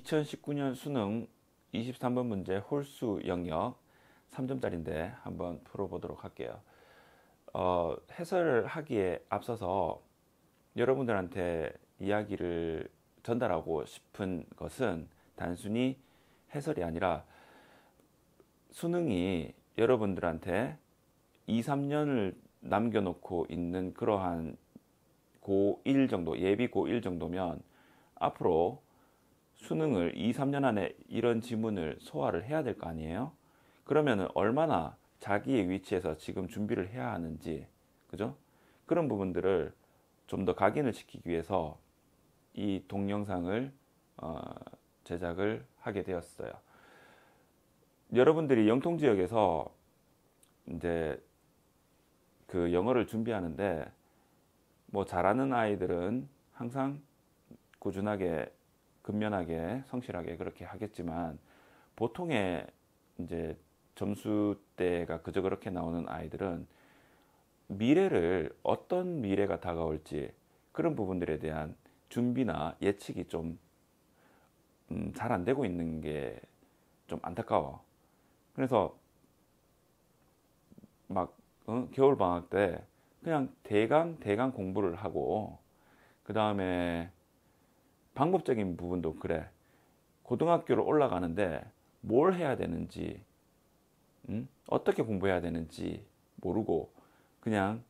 2019년 수능 23번 문제 홀수 영역 3점짜리인데 한번 풀어보도록 할게요. 어, 해설을 하기에 앞서서 여러분들한테 이야기를 전달하고 싶은 것은 단순히 해설이 아니라 수능이 여러분들한테 2, 3년을 남겨놓고 있는 그러한 고1 정도, 예비 고1 정도면 앞으로 수능을 2, 3년 안에 이런 지문을 소화를 해야 될 거 아니에요? 그러면 얼마나 자기의 위치에서 지금 준비를 해야 하는지, 그죠? 그런 부분들을 좀 더 각인을 시키기 위해서 이 동영상을 어, 제작을 하게 되었어요. 여러분들이 영통 지역에서 이제 그 영어를 준비하는데 뭐 잘하는 아이들은 항상 꾸준하게 근면하게 성실하게 그렇게 하겠지만 보통의 이제 점수대가 그저 그렇게 나오는 아이들은 미래를 어떤 미래가 다가올지 그런 부분들에 대한 준비나 예측이 좀 잘안 음, 되고 있는 게 좀 안타까워. 그래서 막 어? 겨울 방학 때 그냥 대강 대강 공부를 하고 그 다음에 방법적인 부분도 그래. 고등학교를 올라가는데 뭘 해야 되는지, 음? 어떻게 공부해야 되는지 모르고 그냥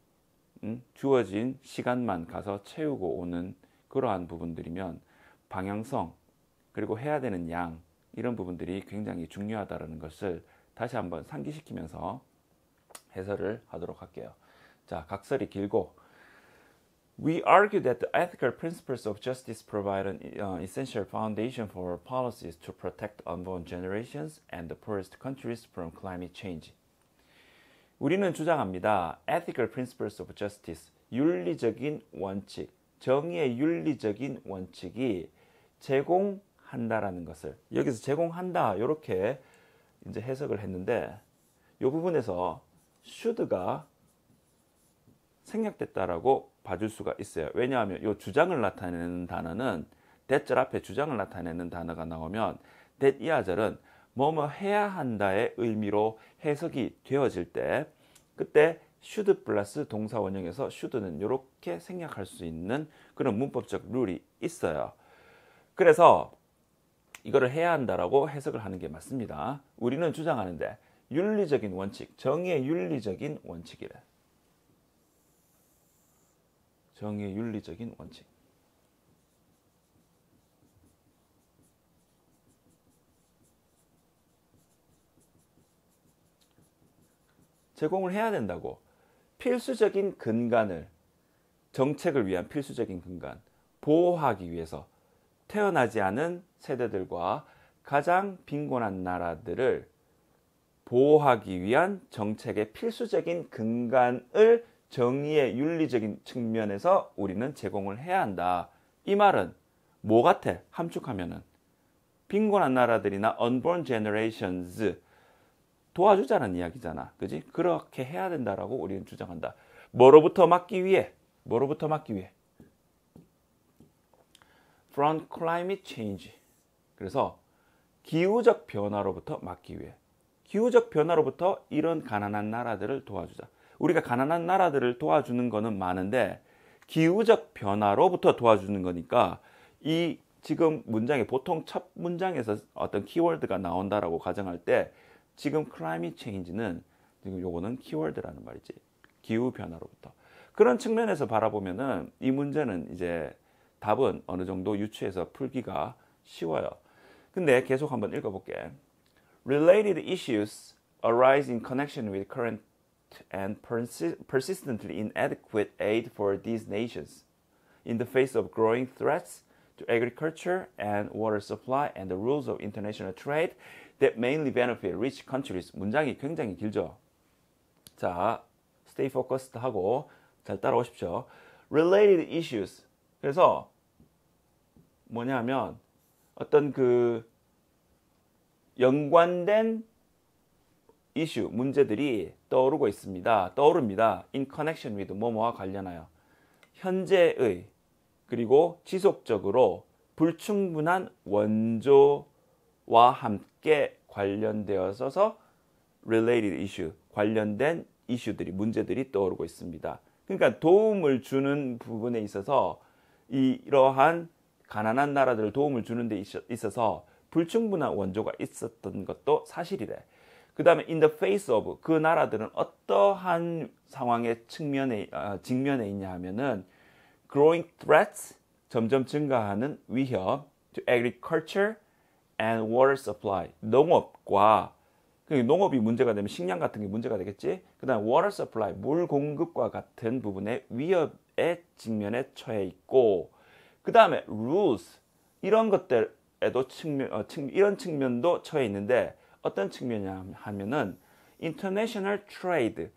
음? 주어진 시간만 가서 채우고 오는 그러한 부분들이면 방향성 그리고 해야 되는 양 이런 부분들이 굉장히 중요하다는 것을 다시 한번 상기시키면서 해설을 하도록 할게요. 자, 각설이 길고 We argue that the ethical principles of justice provide an uh, essential foundation for policies to protect unborn generations and the poorest countries from climate change. 우리는 주장합니다. ethical principles of justice, 윤리적인 원칙, 정의의 윤리적인 원칙이 제공한다라는 것을 여기서 제공한다 이렇게 이제 해석을 했는데 이 부분에서 should가 생략됐다라고 봐줄 수가 있어요. 왜냐하면 이 주장을 나타내는 단어는 대절 앞에 주장을 나타내는 단어가 나오면 대 이하절은 뭐뭐 해야 한다의 의미로 해석이 되어질 때 그때 슈드 플러스 동사 원형에서 슈드는 이렇게 생략할 수 있는 그런 문법적 룰이 있어요. 그래서 이거를 해야 한다라고 해석을 하는 게 맞습니다. 우리는 주장하는데 윤리적인 원칙, 정의의 윤리적인 원칙이래. 정의의 윤리적인 원칙. 제공을 해야 된다고 필수적인 근간을 정책을 위한 필수적인 근간 보호하기 위해서 태어나지 않은 세대들과 가장 빈곤한 나라들을 보호하기 위한 정책의 필수적인 근간을 정의의 윤리적인 측면에서 우리는 제공을 해야 한다. 이 말은 뭐 같아? 함축하면은 빈곤한 나라들이나 unborn generations 도와주자는 이야기잖아. 그지? 그렇게 해야 된다라고 우리는 주장한다. 뭐로부터 막기 위해? 뭐로부터 막기 위해? from climate change. 그래서 기후적 변화로부터 막기 위해 기후적 변화로부터 이런 가난한 나라들을 도와주자. 우리가 가난한 나라들을 도와주는 것은 많은데 기후적 변화로부터 도와주는 거니까 이 지금 문장에 보통 첫 문장에서 어떤 키워드가 나온다라고 가정할 때 지금 climate change는 지금 요거는 키워드라는 말이지 기후 변화로부터 그런 측면에서 바라보면은 이 문제는 이제 답은 어느 정도 유추해서 풀기가 쉬워요. 근데 계속 한번 읽어볼게. Related issues arise in connection with current and persi persistently inadequate aid for these nations in the face of growing threats to agriculture and water supply and the rules of international trade that mainly benefit rich countries. 문장이 굉장히 길죠. 자, stay focused 하고 잘 따라오십시오. Related issues. 그래서 뭐냐면 어떤 그 연관된 이슈, 문제들이 떠오르고 있습니다. 떠오릅니다. in connection with 뭐뭐와 관련하여 현재의 그리고 지속적으로 불충분한 원조와 함께 관련되어서 related issue, 관련된 이슈들이, 문제들이 떠오르고 있습니다. 그러니까 도움을 주는 부분에 있어서 이러한 가난한 나라들 을 도움을 주는 데 있어서 불충분한 원조가 있었던 것도 사실이래. 그 다음에 in the face of 그 나라들은 어떠한 상황에 측면에 아, 직면에 있냐 하면은 growing threats 점점 증가하는 위협 to agriculture and water supply 농업과 그러니까 농업이 문제가 되면 식량 같은 게 문제가 되겠지. 그다음 water supply 물 공급과 같은 부분에 위협에 직면에 처해 있고 그다음에 rules 이런 것들에도 측면 어, 측, 이런 측면도 처해 있는데 어떤 측면이냐 하면은 international trade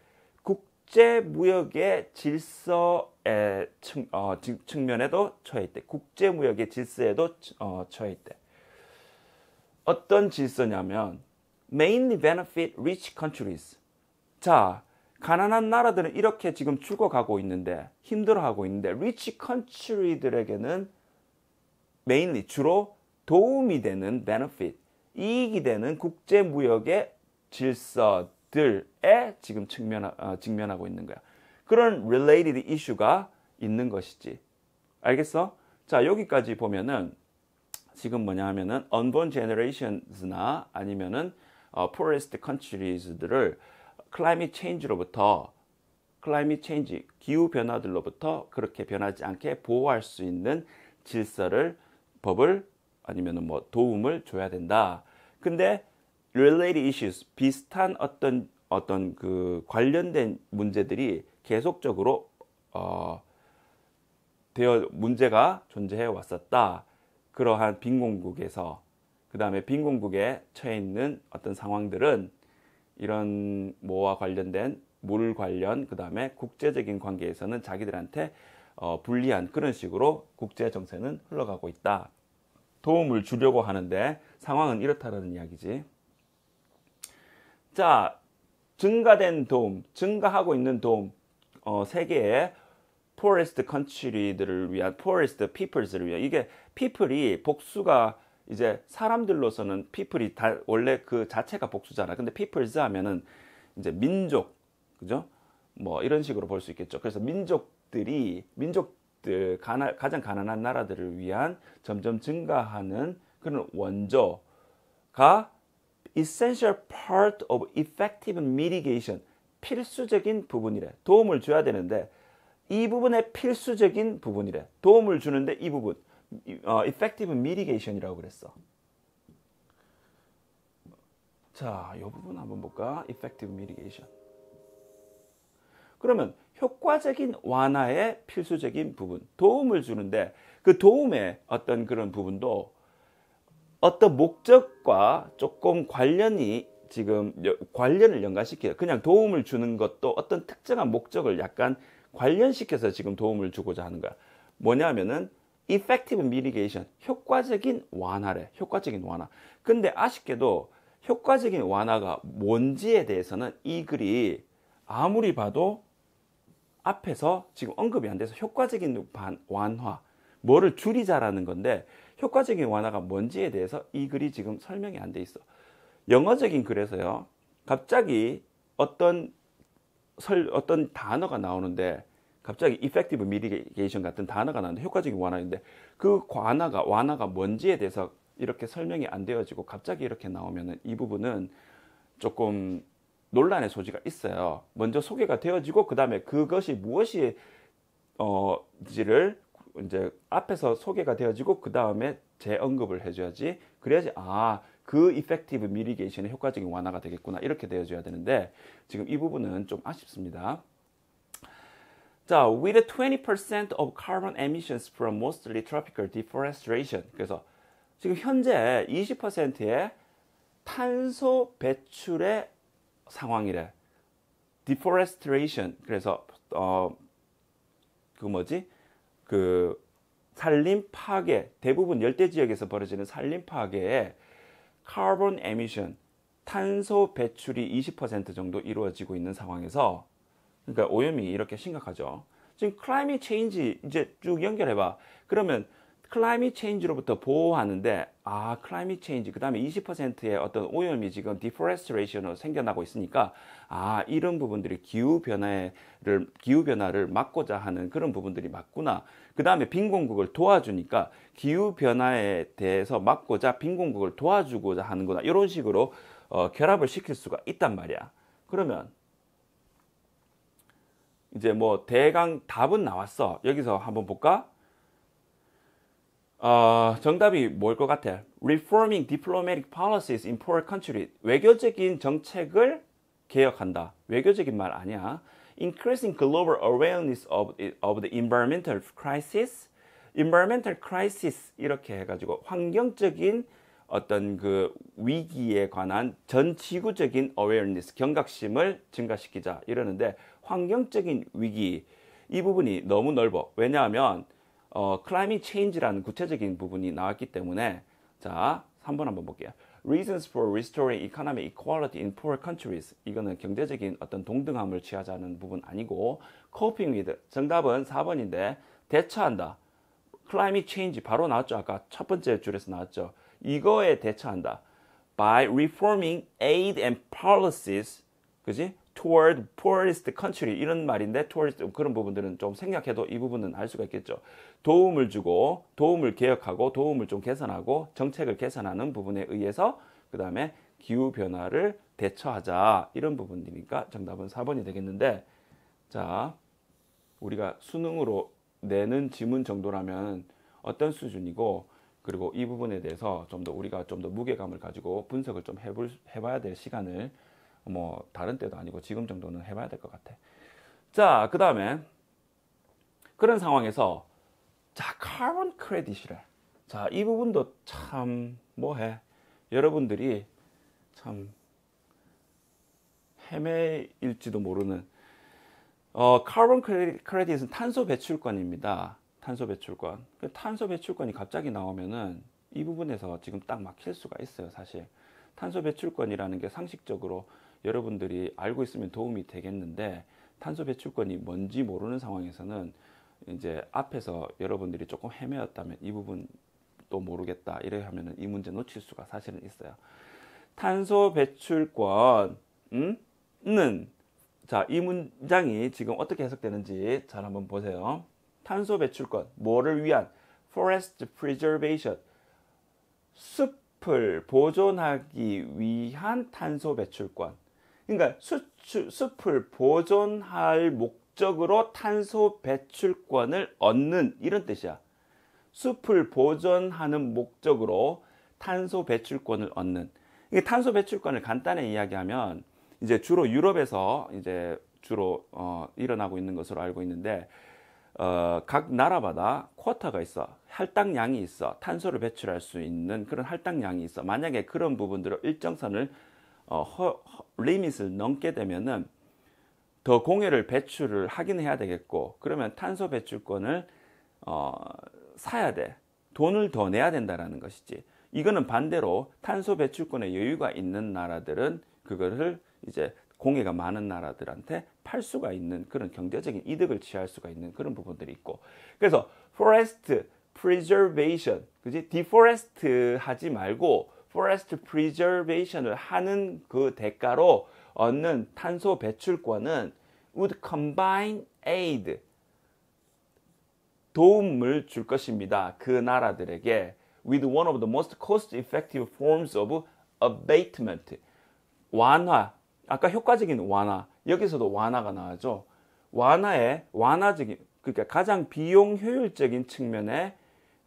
국제 무역의 질서의 측, 어, 면에도 처해 있대. 국제 무역의 질서에도 어, 처해 있대. 어떤 질서냐면 mainly benefit rich countries. 자, 가난한 나라들은 이렇게 지금 죽어가고 있는데 힘들어하고 있는데 rich country들에게는 mainly 주로 도움이 되는 benefit 이익이 되는 국제 무역의 질서들에 지금 측면하, 어, 직면하고 있는 거야. 그런 related issue가 있는 것이지. 알겠어? 자, 여기까지 보면은 지금 뭐냐 하면은 unborn generations나 아니면은 어, poorest countries들을 climate change로부터 climate change, 기후 변화들로부터 그렇게 변하지 않게 보호할 수 있는 질서를 법을 아니면 뭐 도움을 줘야 된다. 근데 related issues 비슷한 어떤 어떤 그 관련된 문제들이 계속적으로 어 되어 문제가 존재해 왔었다. 그러한 빈곤국에서 그 다음에 빈곤국에 처해 있는 어떤 상황들은 이런 뭐와 관련된 물 관련 그 다음에 국제적인 관계에서는 자기들한테 어, 불리한 그런 식으로 국제 정세는 흘러가고 있다. 도움을 주려고 하는데 상황은 이렇다라는 이야기지. 자, 증가된 도움, 증가하고 있는 도움, 어, 세계의 poorest country들을 위한, poorest peoples를 위한, 이게 people이 복수가 이제 사람들로서는 people이 다, 원래 그 자체가 복수잖아. 근데 peoples 하면은 이제 민족, 그죠? 뭐 이런 식으로 볼 수 있겠죠. 그래서 민족들이, 민족 그 가나, 가장 가난한 나라들을 위한 점점 증가하는 그런 원조가 essential part of effective mitigation 필수적인 부분이래 도움을 줘야 되는데 이 부분의 필수적인 부분이래 도움을 주는데 이 부분 어, effective mitigation이라고 그랬어 자, 이 부분 한번 볼까? Effective mitigation. 그러면 효과적인 완화에 필수적인 부분, 도움을 주는데 그 도움의 어떤 그런 부분도 어떤 목적과 조금 관련이 지금 관련을 연관시켜요. 그냥 도움을 주는 것도 어떤 특정한 목적을 약간 관련시켜서 지금 도움을 주고자 하는 거야. 뭐냐면은 effective mitigation, 효과적인 완화래. 효과적인 완화. 근데 아쉽게도 효과적인 완화가 뭔지에 대해서는 이 글이 아무리 봐도 앞에서 지금 언급이 안 돼서 효과적인 반, 완화, 뭐를 줄이자라는 건데 효과적인 완화가 뭔지에 대해서 이 글이 지금 설명이 안 돼 있어. 영어적인 글에서요. 갑자기 어떤 설, 어떤 단어가 나오는데 갑자기 effective mitigation 같은 단어가 나오는데 효과적인 완화인데 그 완화가 완화가 뭔지에 대해서 이렇게 설명이 안 되어지고 갑자기 이렇게 나오면은 이 부분은 조금 논란의 소지가 있어요. 먼저 소개가 되어지고 그 다음에 그것이 무엇이 어지를 이제 앞에서 소개가 되어지고 그 다음에 재언급을 해줘야지 그래야지 아 그 이펙티브 미리게이션의 효과적인 완화가 되겠구나 이렇게 되어줘야 되는데 지금 이 부분은 좀 아쉽습니다. 자, with 20% of carbon emissions from mostly tropical deforestation 그래서 지금 현재 20%의 탄소 배출의 상황이래. deforestation 그래서 어그 뭐지 그 산림 파괴 대부분 열대 지역에서 벌어지는 산림 파괴에 carbon emission 탄소 배출이 20% 정도 이루어지고 있는 상황에서 그러니까 오염이 이렇게 심각하죠. 지금 climate change 이제 쭉 연결해 봐. 그러면 클라이밋 체인지로부터 보호하는데 아 클라이밋 체인지 그 다음에 20%의 어떤 오염이 지금 디포레스트레이션으로 생겨나고 있으니까 아 이런 부분들이 기후 변화를 기후 변화를 막고자 하는 그런 부분들이 맞구나 그 다음에 빈곤국을 도와주니까 기후 변화에 대해서 막고자 빈곤국을 도와주고자 하는구나 이런 식으로 어, 결합을 시킬 수가 있단 말이야 그러면 이제 뭐 대강 답은 나왔어 여기서 한번 볼까 정답이 뭘 것 같아요? Reforming diplomatic policies in poor countries. 외교적인 정책을 개혁한다. 외교적인 말 아니야. Increasing global awareness of, of the environmental crisis. environmental crisis 이렇게 해가지고 환경적인 어떤 그 위기에 관한 전 지구적인 awareness 경각심을 증가시키자 이러는데 환경적인 위기 이 부분이 너무 넓어. 왜냐하면 어, climate change라는 구체적인 부분이 나왔기 때문에 자, 3번 한번 볼게요. Reasons for restoring economic equality in poor countries. 이거는 경제적인 어떤 동등함을 취하자는 부분 아니고 coping with. 정답은 4번인데 대처한다. climate change 바로 나왔죠. 아까 첫 번째 줄에서 나왔죠. 이거에 대처한다. by reforming aid and policies. 그지? toward poorest country 이런 말인데 t o w a r d 그런 부분들은 좀 생략해도 이 부분은 알 수가 있겠죠. 도움을 주고 도움을 개혁하고 도움을 좀 개선하고 정책을 개선하는 부분에 의해서 그 다음에 기후 변화를 대처하자 이런 부분이니까 정답은 4번이 되겠는데 자 우리가 수능으로 내는 지문 정도라면 어떤 수준이고 그리고 이 부분에 대해서 좀 더 우리가 좀 더 무게감을 가지고 분석을 좀 해볼, 해봐야 될 시간을 뭐 다른 때도 아니고 지금 정도는 해봐야 될 것 같아. 자, 그 다음에 그런 상황에서 자, 카본 크레딧이래. 자, 이 부분도 참 뭐해. 여러분들이 참 헤매일지도 모르는 어, 카본 크레딧은 탄소 배출권입니다. 탄소 배출권. 그 탄소 배출권이 갑자기 나오면은 이 부분에서 지금 딱 막힐 수가 있어요, 사실. 탄소 배출권이라는 게 상식적으로 여러분들이 알고 있으면 도움이 되겠는데 탄소 배출권이 뭔지 모르는 상황에서는 이제 앞에서 여러분들이 조금 헤매었다면 이 부분 또 모르겠다 이렇게 하면은 이 문제 놓칠 수가 사실은 있어요. 탄소 배출권 은 음? 자, 이 문장이 지금 어떻게 해석되는지 잘 한번 보세요. 탄소 배출권, 뭐를 위한 forest preservation, 숲 숲을 보존하기 위한 탄소 배출권. 그러니까 수출, 숲을 보존할 목적으로 탄소 배출권을 얻는 이런 뜻이야. 숲을 보존하는 목적으로 탄소 배출권을 얻는. 이게 탄소 배출권을 간단히 이야기하면 이제 주로 유럽에서 이제 주로 어, 일어나고 있는 것으로 알고 있는데 어, 각 나라마다 쿼터가 있어. 할당량이 있어. 탄소를 배출할 수 있는 그런 할당량이 있어. 만약에 그런 부분들을 일정선을 어, 허, 허, 리밋을 넘게 되면은 더 공해를 배출을 하긴 해야 되겠고 그러면 탄소 배출권을 어, 사야 돼. 돈을 더 내야 된다라는 것이지. 이거는 반대로 탄소 배출권의 여유가 있는 나라들은 그거를 이제 공해가 많은 나라들한테 팔 수가 있는 그런 경제적인 이득을 취할 수가 있는 그런 부분들이 있고 그래서 forest preservation 그지 deforest 하지 말고 forest preservation을 하는 그 대가로 얻는 탄소 배출권은 would combine aid 도움을 줄 것입니다. 그 나라들에게 with one of the most cost effective forms of abatement 완화 아까 효과적인 완화, 여기서도 완화가 나와죠. 완화의 완화적인 그러니까 가장 비용 효율적인 측면에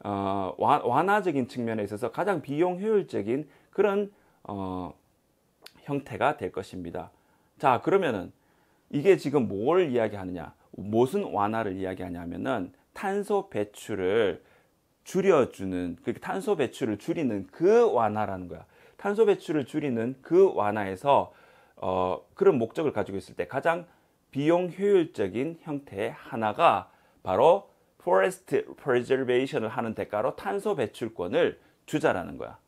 어, 완화적인 측면에 있어서 가장 비용 효율적인 그런 어, 형태가 될 것입니다. 자 그러면은 이게 지금 뭘 이야기하느냐? 무슨 완화를 이야기하냐면은 탄소 배출을 줄여주는 그 탄소 배출을 줄이는 그 완화라는 거야. 탄소 배출을 줄이는 그 완화에서 어, 그런 목적을 가지고 있을 때 가장 비용 효율적인 형태의 하나가 바로 forest preservation을 하는 대가로 탄소 배출권을 주자라는 거야.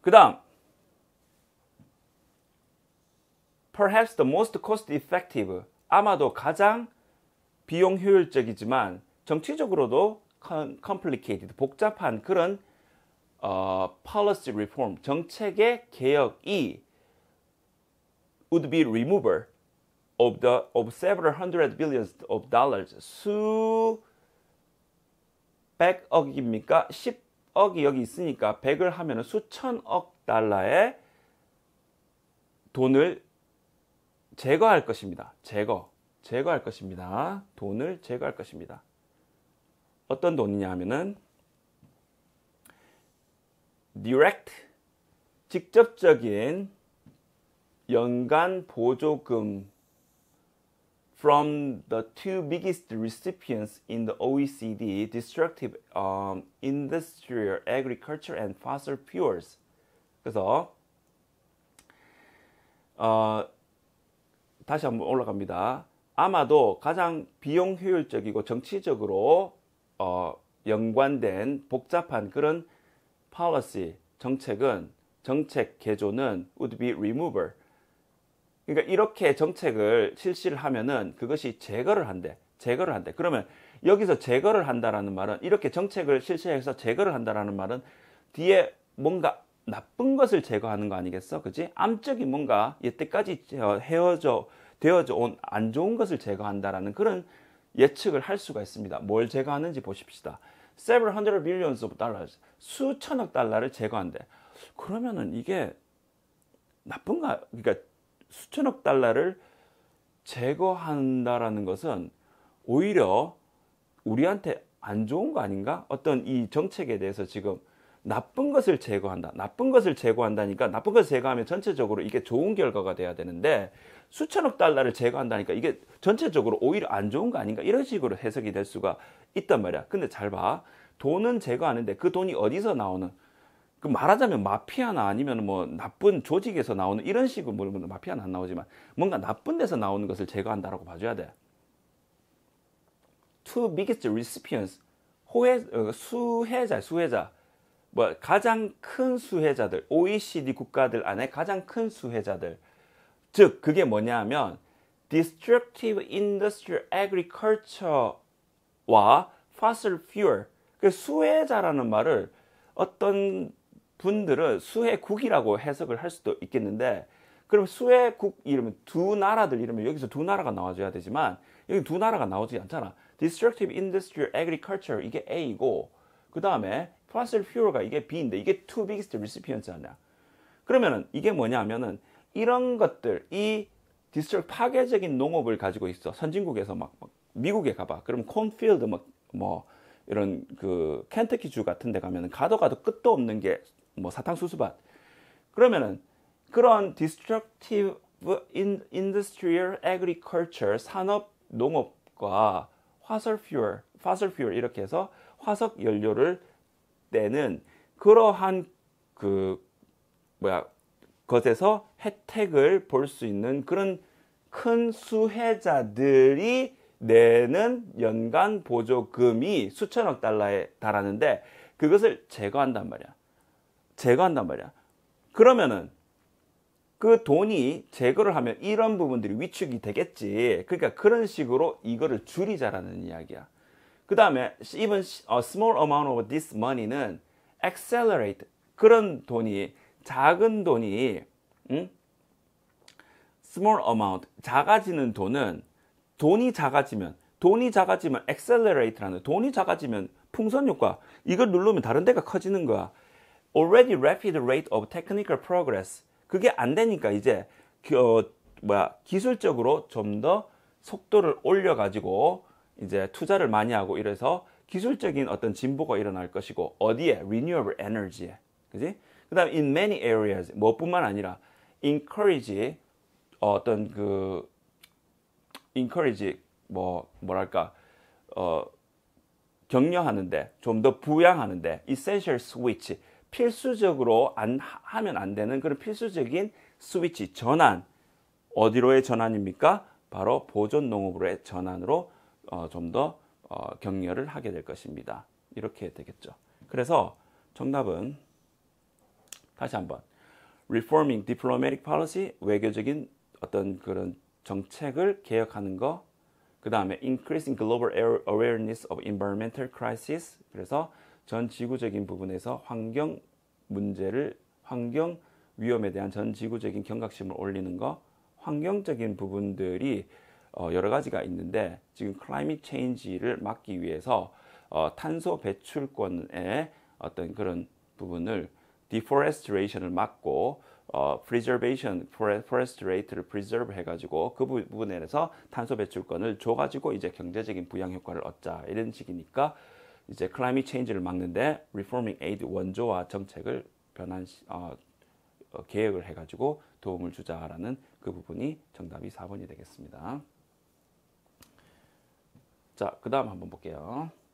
그 다음 perhaps the most cost effective 아마도 가장 비용 효율적이지만 정치적으로도 complicated 복잡한 그런 어, policy reform 정책의 개혁이 would be remover of the of several hundred billions of dollars 수백억입니까? 10억이 여기 있으니까 100을 하면 수천억 달러의 돈을 제거할 것입니다. 제거. 제거할 것입니다. 돈을 제거할 것입니다. 어떤 돈이냐 하면은 direct 직접적인 연간 보조금 from the two biggest recipients in the OECD, destructive um, industrial agriculture and fossil fuels. 그래서 어, 다시 한번 올라갑니다. 아마도 가장 비용 효율적이고 정치적으로 어, 연관된 복잡한 그런 policy 정책은 정책 개조는 would be removal 그러니까 이렇게 정책을 실시를 하면은 그것이 제거를 한대. 제거를 한대. 그러면 여기서 제거를 한다라는 말은 이렇게 정책을 실시해서 제거를 한다라는 말은 뒤에 뭔가 나쁜 것을 제거하는 거 아니겠어? 그지? 암적인 뭔가 여태까지 헤어져 되어져 온 안 좋은 것을 제거한다라는 그런 예측을 할 수가 있습니다. 뭘 제거하는지 보십시다. several hundred billions of dollars. 수천억 달러를 제거한대. 그러면은 이게 나쁜가? 그러니까 수천억 달러를 제거한다라는 것은 오히려 우리한테 안 좋은 거 아닌가? 어떤 이 정책에 대해서 지금 나쁜 것을 제거한다. 나쁜 것을 제거한다니까 나쁜 것을 제거하면 전체적으로 이게 좋은 결과가 돼야 되는데 수천억 달러를 제거한다니까 이게 전체적으로 오히려 안 좋은 거 아닌가? 이런 식으로 해석이 될 수가 있단 말이야. 근데 잘 봐. 돈은 제거하는데 그 돈이 어디서 나오는 그 말하자면 마피아나 아니면 뭐 나쁜 조직에서 나오는 이런 식으로 물론 마피아는 안 나오지만 뭔가 나쁜 데서 나오는 것을 제거한다라고 봐줘야 돼. Two biggest recipients 호해 어, 수혜자 수혜자 뭐 가장 큰 수혜자들 OECD 국가들 안에 가장 큰 수혜자들 즉 그게 뭐냐하면 destructive industrial agriculture와 fossil fuel 그 수혜자라는 말을 어떤 분들은 수혜국이라고 해석을 할 수도 있겠는데 그럼 수혜국 이름은두 나라들 이름면 여기서 두 나라가 나와줘야 되지만 여기 두 나라가 나오지 않잖아. Destructive i n d u s t r i Agriculture l a 이게 A이고 그 다음에 Fossil Fuel가 이게 B인데 이게 Two Biggest Recipients 아니야. 그러면은 이게 뭐냐면은 이런 것들 이 디스트럭 파괴적인 농업을 가지고 있어 선진국에서 막, 막 미국에 가봐 그럼 콘필드 막뭐 뭐 이런 그 켄터키 주 같은 데 가면은 가도 가도 끝도 없는 게뭐 사탕수수밭 그러면은 그런 destructive industrial agriculture 산업 농업과 화석 퓨얼, 화석 퓨얼 이렇게 해서 화석 연료를 내는 그러한 그 뭐야 것에서 혜택을 볼 수 있는 그런 큰 수혜자들이 내는 연간 보조금이 수천억 달러에 달하는데 그것을 제거한단 말이야. 제거한단 말이야. 그러면은 그 돈이 제거를 하면 이런 부분들이 위축이 되겠지. 그러니까 그런 식으로 이거를 줄이자라는 이야기야. 그 다음에 even a small amount of this money는 accelerate 그런 돈이 작은 돈이 응? small amount 작아지는 돈은 돈이 작아지면 돈이 작아지면 accelerate라는 돈이 작아지면 풍선 효과 이걸 누르면 다른 데가 커지는 거야. already rapid rate of technical progress. 그게 안 되니까 이제 어, 뭐야 기술적으로 좀 더 속도를 올려가지고 이제 투자를 많이 하고 이래서 기술적인 어떤 진보가 일어날 것이고 어디에 renewable energy에 그지? 그다음 in many areas 뭐뿐만 아니라 encourage 어떤 그 encourage 뭐 뭐랄까 어 격려하는데 좀 더 부양하는데 essential switch 필수적으로 안 하면 안 되는 그런 필수적인 스위치 전환 어디로의 전환입니까? 바로 보존 농업으로의 전환으로 어, 좀더 어, 격려를 하게 될 것입니다. 이렇게 되겠죠. 그래서 정답은 다시 한번 reforming diplomatic policy 외교적인 어떤 그런 정책을 개혁하는 거. 그 다음에 increasing global awareness of environmental crisis 그래서 전 지구적인 부분에서 환경 문제를 환경 위험에 대한 전 지구적인 경각심을 올리는 거 환경적인 부분들이 어, 여러 가지가 있는데 지금 클라이밋 체인지를 막기 위해서 어, 탄소 배출권의 어떤 그런 부분을 디포레스트레이션을 막고 어, preservation, forest rate를 preserve 해가지고 그 부분에서 탄소 배출권을 줘가지고 이제 경제적인 부양 효과를 얻자 이런 식이니까 이제 climate 를 막는데 reforming aid 원조와 정책을 변환 어, 어, 계획을 해가지고 도움을 주자라는 그 부분이 정답이 4번이 되겠습니다. 자, 그 다음 한번 볼게요.